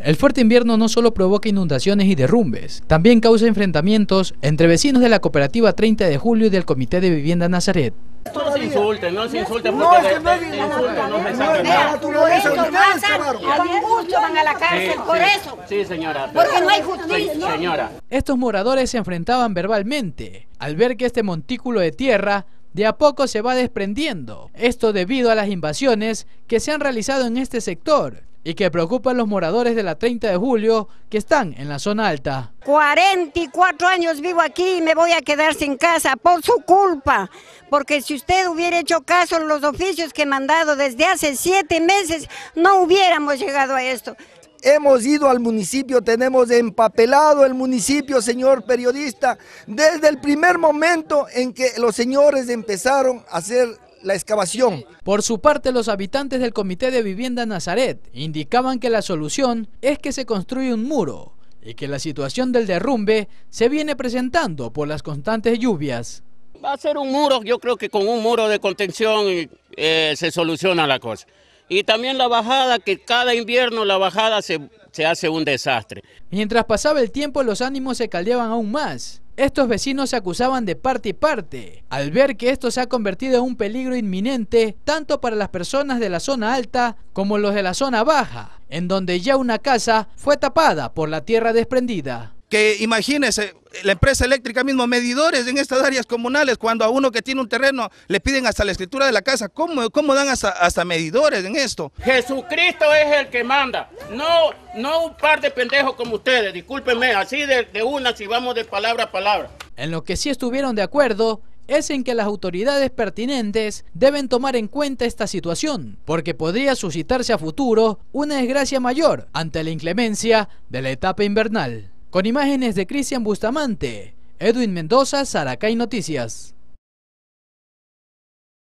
El fuerte invierno no solo provoca inundaciones y derrumbes, también causa enfrentamientos entre vecinos de la cooperativa 30 de julio y del Comité de Vivienda Nazaret. No se insulten, no se insulten. No, es que no no, señora. Porque no hay justicia. Estos moradores se enfrentaban verbalmente al ver que este montículo de tierra de a poco se va desprendiendo. Esto debido a las invasiones que se han realizado en este sector y que preocupan los moradores de la 30 de julio que están en la zona alta. 44 años vivo aquí y me voy a quedar sin casa por su culpa, porque si usted hubiera hecho caso en los oficios que he mandado desde hace siete meses, no hubiéramos llegado a esto. Hemos ido al municipio, tenemos empapelado el municipio, señor periodista, desde el primer momento en que los señores empezaron a hacer la excavación. Por su parte, los habitantes del Comité de Vivienda Nazaret indicaban que la solución es que se construye un muro y que la situación del derrumbe se viene presentando por las constantes lluvias. Va a ser un muro, yo creo que con un muro de contención eh, eh, se soluciona la cosa. Y también la bajada, que cada invierno la bajada se, se hace un desastre. Mientras pasaba el tiempo, los ánimos se caldeaban aún más. Estos vecinos se acusaban de parte y parte, al ver que esto se ha convertido en un peligro inminente tanto para las personas de la zona alta como los de la zona baja, en donde ya una casa fue tapada por la tierra desprendida que imagínense, la empresa eléctrica mismo, medidores en estas áreas comunales, cuando a uno que tiene un terreno le piden hasta la escritura de la casa, ¿cómo, cómo dan hasta, medidores en esto? Jesucristo es el que manda, no, no un par de pendejos como ustedes, discúlpenme, así de, de una si vamos de palabra a palabra. En lo que sí estuvieron de acuerdo es en que las autoridades pertinentes deben tomar en cuenta esta situación, porque podría suscitarse a futuro una desgracia mayor ante la inclemencia de la etapa invernal. Con imágenes de Cristian Bustamante, Edwin Mendoza, Saracay Noticias.